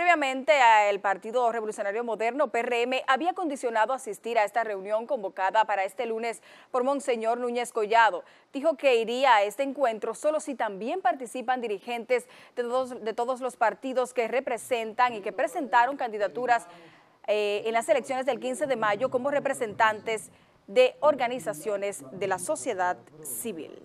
Previamente, el Partido Revolucionario Moderno, PRM, había condicionado asistir a esta reunión convocada para este lunes por Monseñor Núñez Collado. Dijo que iría a este encuentro solo si también participan dirigentes de todos, los partidos que representan y que presentaron candidaturas eh, en las elecciones del 15 de mayo como representantes de organizaciones de la sociedad civil.